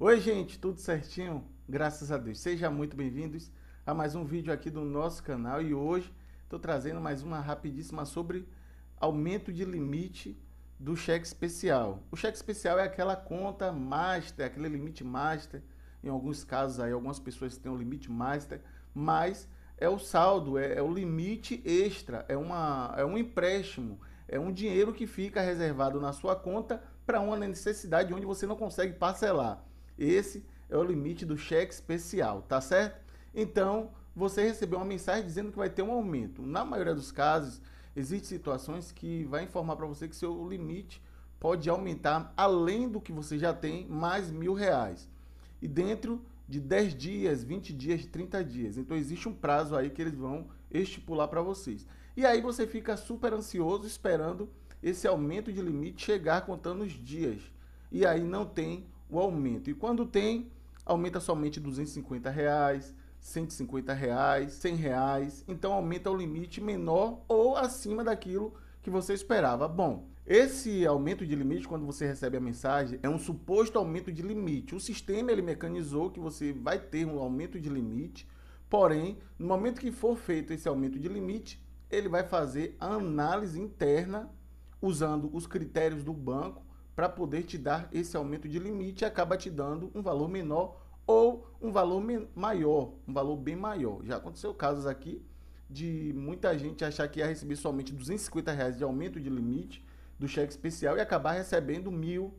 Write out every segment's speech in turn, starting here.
Oi, gente, tudo certinho? Graças a Deus. Sejam muito bem-vindos a mais um vídeo aqui do nosso canal e hoje estou trazendo mais uma rapidíssima sobre aumento de limite do cheque especial. O cheque especial é aquela conta master, aquele limite master. Em alguns casos aí, algumas pessoas têm o um limite master, mas é o saldo, é, é, o limite extra, é, uma, é um empréstimo, é um dinheiro que fica reservado na sua conta para uma necessidade onde você não consegue parcelar. Esse é o limite do cheque especial, tá certo? Então, você recebeu uma mensagem dizendo que vai ter um aumento. Na maioria dos casos, existem situações que vai informar para você que seu limite pode aumentar além do que você já tem, mais mil reais. E dentro de 10 dias, 20 dias, 30 dias. Então existe um prazo aí que eles vão estipular para vocês. E aí você fica super ansioso esperando esse aumento de limite chegar contando os dias. E aí não tem o aumento. E quando tem, aumenta somente 250 reais, 150 reais, 100 reais. Então aumenta o limite menor ou acima daquilo que você esperava. Bom, esse aumento de limite, quando você recebe a mensagem, é um suposto aumento de limite. O sistema ele mecanizou que você vai ter um aumento de limite, porém, no momento que for feito esse aumento de limite, ele vai fazer a análise interna usando os critérios do banco para poder te dar esse aumento de limite e acaba te dando um valor menor ou um valor maior, um valor bem maior. Já aconteceu casos aqui de muita gente achar que ia receber somente 250 reais de aumento de limite do cheque especial e acabar recebendo mil,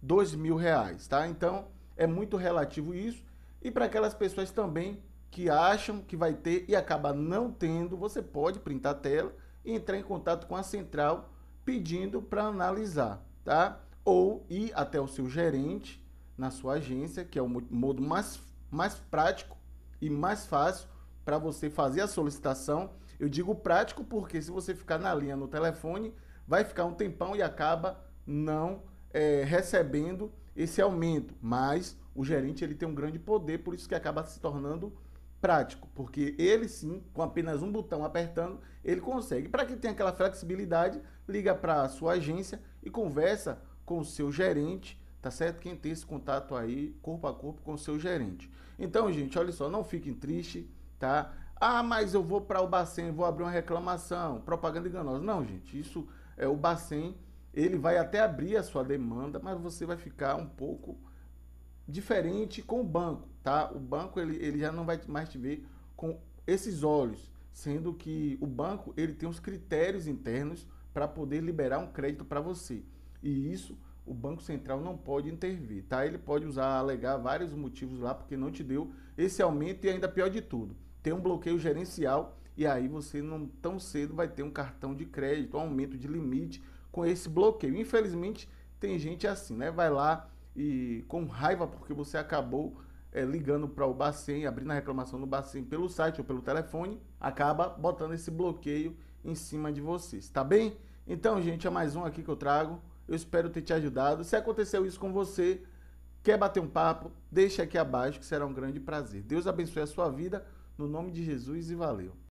dois mil reais, tá? Então é muito relativo isso e para aquelas pessoas também que acham que vai ter e acaba não tendo, você pode printar a tela e entrar em contato com a central pedindo para analisar, tá? ou ir até o seu gerente na sua agência, que é o modo mais, mais prático e mais fácil para você fazer a solicitação. Eu digo prático porque se você ficar na linha no telefone, vai ficar um tempão e acaba não é, recebendo esse aumento. Mas o gerente ele tem um grande poder, por isso que acaba se tornando prático, porque ele sim, com apenas um botão apertando, ele consegue. Para que tem aquela flexibilidade, liga para a sua agência e conversa com o seu gerente, tá certo? Quem tem esse contato aí, corpo a corpo, com o seu gerente. Então, gente, olha só, não fiquem tristes, tá? Ah, mas eu vou para o Bacen, vou abrir uma reclamação, propaganda enganosa. Não, gente, isso é o Bacen, ele vai até abrir a sua demanda, mas você vai ficar um pouco diferente com o banco, tá? O banco ele, ele já não vai mais te ver com esses olhos, sendo que o banco ele tem os critérios internos para poder liberar um crédito para você. E isso o Banco Central não pode intervir, tá? Ele pode usar, alegar vários motivos lá porque não te deu esse aumento e ainda pior de tudo, tem um bloqueio gerencial e aí você não tão cedo vai ter um cartão de crédito, um aumento de limite com esse bloqueio. Infelizmente tem gente assim, né? Vai lá e com raiva porque você acabou é, ligando para o Bacen, abrindo a reclamação no Bacen pelo site ou pelo telefone, acaba botando esse bloqueio em cima de vocês, tá bem? Então, gente, é mais um aqui que eu trago. Eu espero ter te ajudado. Se aconteceu isso com você, quer bater um papo, deixa aqui abaixo que será um grande prazer. Deus abençoe a sua vida, no nome de Jesus e valeu.